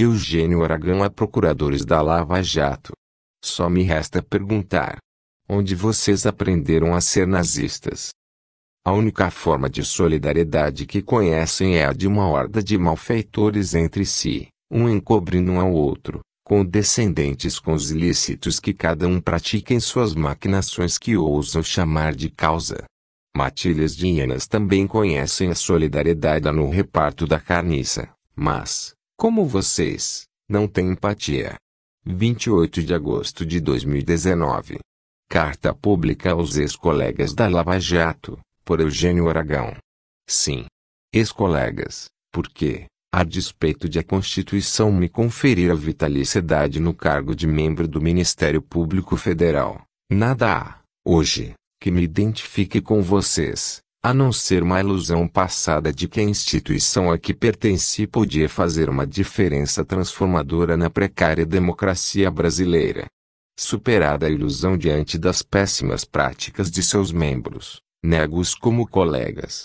Eugênio Aragão a procuradores da Lava Jato. Só me resta perguntar: onde vocês aprenderam a ser nazistas? A única forma de solidariedade que conhecem é a de uma horda de malfeitores entre si, um encobrindo um ao outro, condescendentes com os ilícitos que cada um pratica em suas maquinações que ousam chamar de causa. Matilhas de hienas também conhecem a solidariedade no reparto da carniça, mas, como vocês, não têm empatia. 28 de agosto de 2019. Carta pública aos ex-colegas da Lava Jato, por Eugênio Aragão. Sim. Ex-colegas, porque, a despeito de a Constituição me conferir a vitaliciedade no cargo de membro do Ministério Público Federal, nada há, hoje, que me identifique com vocês, a não ser uma ilusão passada de que a instituição a que pertenci podia fazer uma diferença transformadora na precária democracia brasileira. Superada a ilusão diante das péssimas práticas de seus membros, nego-os como colegas.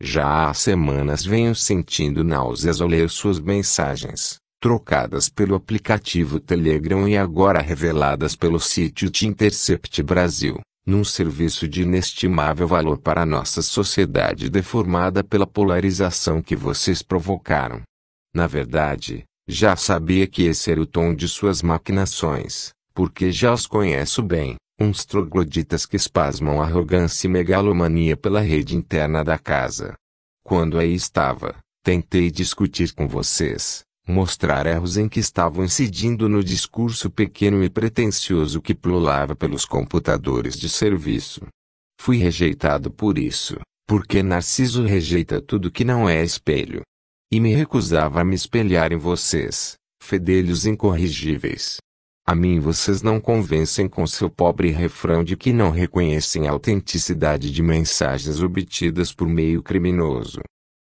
Já há semanas venho sentindo náuseas ao ler suas mensagens, trocadas pelo aplicativo Telegram e agora reveladas pelo sítio Intercept Brasil num serviço de inestimável valor para a nossa sociedade deformada pela polarização que vocês provocaram. Na verdade, já sabia que esse era o tom de suas maquinações, porque já os conheço bem, uns trogloditas que espasmam arrogância e megalomania pela rede interna da casa. Quando aí estava, tentei discutir com vocês, mostrar erros em que estavam incidindo no discurso pequeno e pretensioso que pululava pelos computadores de serviço. Fui rejeitado por isso, porque Narciso rejeita tudo que não é espelho. E me recusava a me espelhar em vocês, fedelhos incorrigíveis. A mim vocês não convencem com seu pobre refrão de que não reconhecem a autenticidade de mensagens obtidas por meio criminoso.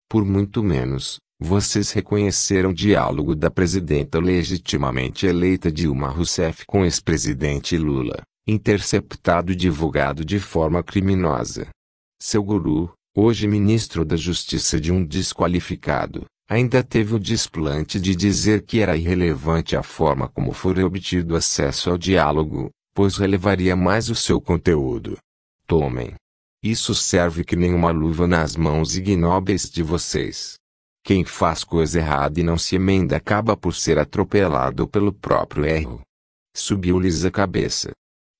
Por muito menos, vocês reconheceram o diálogo da presidenta legitimamente eleita Dilma Rousseff com ex-presidente Lula, interceptado e divulgado de forma criminosa. Seu guru, hoje ministro da Justiça de um desqualificado, ainda teve o desplante de dizer que era irrelevante a forma como for obtido acesso ao diálogo, pois relevaria mais o seu conteúdo. Tomem. Isso serve que nenhuma luva nas mãos ignóbeis de vocês. Quem faz coisa errada e não se emenda acaba por ser atropelado pelo próprio erro. Subiu-lhes a cabeça.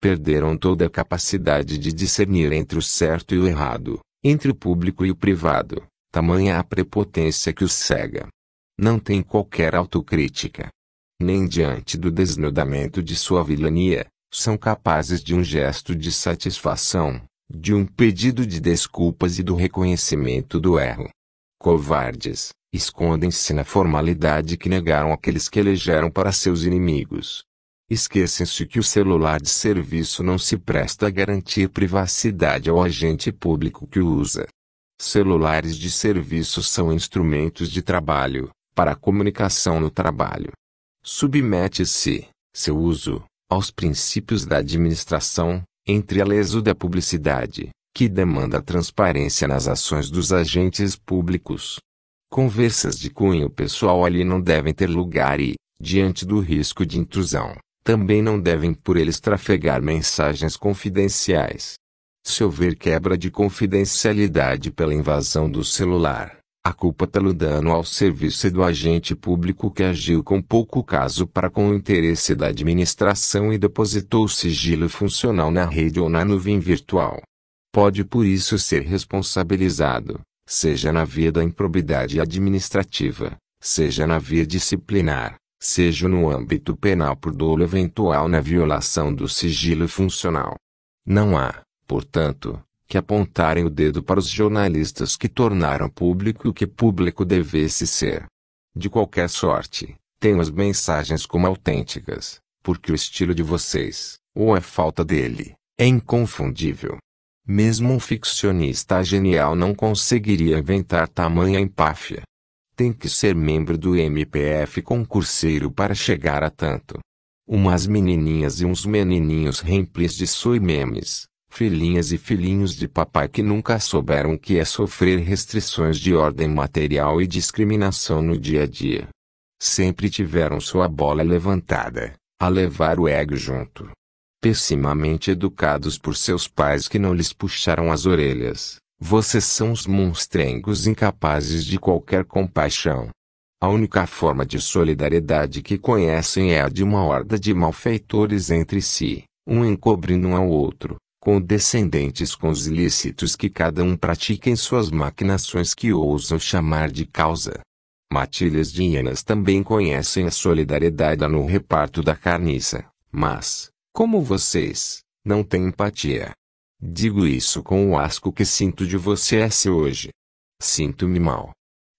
Perderam toda a capacidade de discernir entre o certo e o errado, entre o público e o privado, tamanha a prepotência que os cega. Não tem qualquer autocrítica. Nem diante do desnudamento de sua vilania, são capazes de um gesto de satisfação, de um pedido de desculpas e do reconhecimento do erro covardes, escondem-se na formalidade que negaram aqueles que elegeram para seus inimigos. Esquecem-se que o celular de serviço não se presta a garantir privacidade ao agente público que o usa. Celulares de serviço são instrumentos de trabalho, para comunicação no trabalho. Submete-se, seu uso, aos princípios da administração, entre a leso da publicidade, que demanda transparência nas ações dos agentes públicos. Conversas de cunho pessoal ali não devem ter lugar e, diante do risco de intrusão, também não devem por eles trafegar mensagens confidenciais. Se houver quebra de confidencialidade pela invasão do celular, a culpa pelo tá dano ao serviço do agente público que agiu com pouco caso para com o interesse da administração e depositou sigilo funcional na rede ou na nuvem virtual pode por isso ser responsabilizado, seja na via da improbidade administrativa, seja na via disciplinar, seja no âmbito penal por dolo eventual na violação do sigilo funcional. Não há, portanto, que apontarem o dedo para os jornalistas que tornaram público o que público devesse ser. De qualquer sorte, tenho as mensagens como autênticas, porque o estilo de vocês, ou a falta dele, é inconfundível. Mesmo um ficcionista genial não conseguiria inventar tamanha empáfia. Tem que ser membro do MPF concurseiro para chegar a tanto. Umas menininhas e uns menininhos remplis de sui memes, filhinhas e filhinhos de papai que nunca souberam o que é sofrer restrições de ordem material e discriminação no dia a dia. Sempre tiveram sua bola levantada, a levar o ego junto pessimamente educados por seus pais que não lhes puxaram as orelhas, vocês são os monstrengos incapazes de qualquer compaixão. A única forma de solidariedade que conhecem é a de uma horda de malfeitores entre si, um encobrindo um ao outro, descendentes com os ilícitos que cada um pratica em suas maquinações que ousam chamar de causa. Matilhas de hienas também conhecem a solidariedade no reparto da carniça, mas, como vocês, não têm empatia. Digo isso com o asco que sinto de vocês hoje. Sinto-me mal.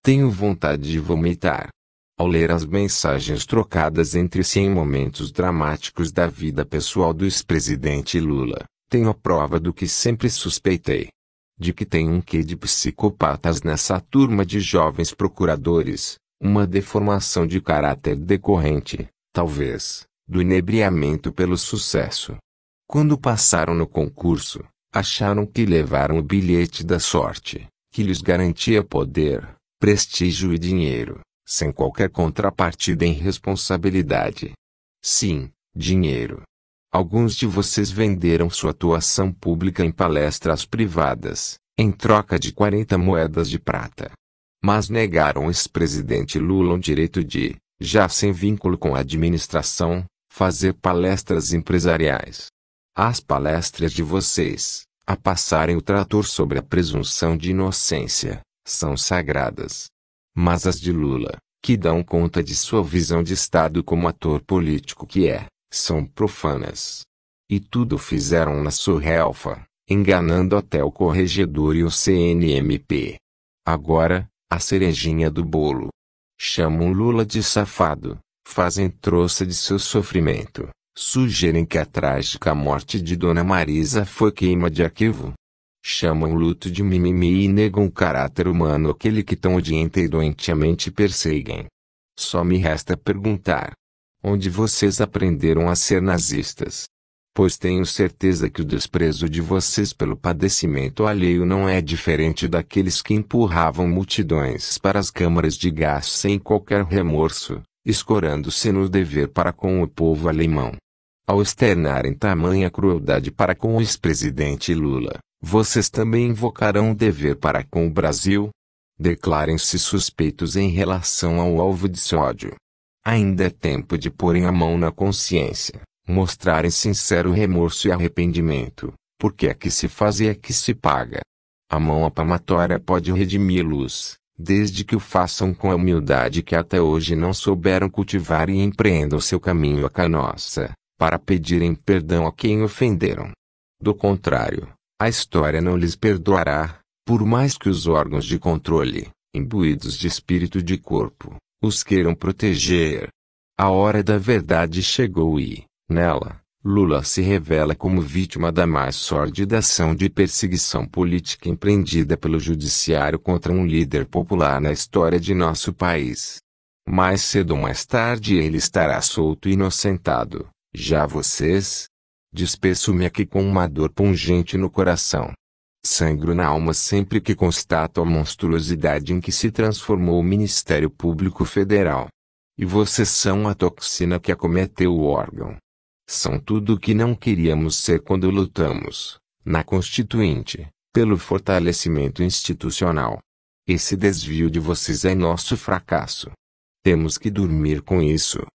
Tenho vontade de vomitar. Ao ler as mensagens trocadas entre si em momentos dramáticos da vida pessoal do ex-presidente Lula, tenho a prova do que sempre suspeitei. De que tem um quê de psicopatas nessa turma de jovens procuradores, uma deformação de caráter decorrente, talvez, do inebriamento pelo sucesso. Quando passaram no concurso, acharam que levaram o bilhete da sorte, que lhes garantia poder, prestígio e dinheiro, sem qualquer contrapartida em responsabilidade. Sim, dinheiro. Alguns de vocês venderam sua atuação pública em palestras privadas, em troca de 40 moedas de prata. Mas negaram ex-presidente Lula o direito de, já sem vínculo com a administração, fazer palestras empresariais. As palestras de vocês, a passarem o trator sobre a presunção de inocência, são sagradas. Mas as de Lula, que dão conta de sua visão de Estado como ator político que é, são profanas. E tudo fizeram na surrelfa, enganando até o corregedor e o CNMP. Agora, a cerejinha do bolo. Chamam Lula de safado, fazem trouxa de seu sofrimento, sugerem que a trágica morte de Dona Marisa foi queima de arquivo. Chamam luto de mimimi e negam o caráter humano aquele que tão odienta e doentemente perseguem. Só me resta perguntar: onde vocês aprenderam a ser nazistas? Pois tenho certeza que o desprezo de vocês pelo padecimento alheio não é diferente daqueles que empurravam multidões para as câmaras de gás sem qualquer remorso escorando-se no dever para com o povo alemão. Ao externarem tamanha crueldade para com o ex-presidente Lula, vocês também invocarão o dever para com o Brasil? Declarem-se suspeitos em relação ao alvo de seu ódio. Ainda é tempo de porem a mão na consciência, mostrarem sincero remorso e arrependimento, porque é que se faz e é que se paga. A mão apamatória pode redimi-los, desde que o façam com a humildade que até hoje não souberam cultivar e empreendam seu caminho à canossa, para pedirem perdão a quem ofenderam. Do contrário, a história não lhes perdoará, por mais que os órgãos de controle, imbuídos de espírito de corpo, os queiram proteger. A hora da verdade chegou e, nela, Lula se revela como vítima da mais sórdida ação de perseguição política empreendida pelo judiciário contra um líder popular na história de nosso país. Mais cedo ou mais tarde ele estará solto e inocentado. Já vocês? Despeço-me aqui com uma dor pungente no coração. Sangro na alma sempre que constato a monstruosidade em que se transformou o Ministério Público Federal. E vocês são a toxina que acometeu o órgão são tudo o que não queríamos ser quando lutamos, na Constituinte, pelo fortalecimento institucional. Esse desvio de vocês é nosso fracasso. Temos que dormir com isso.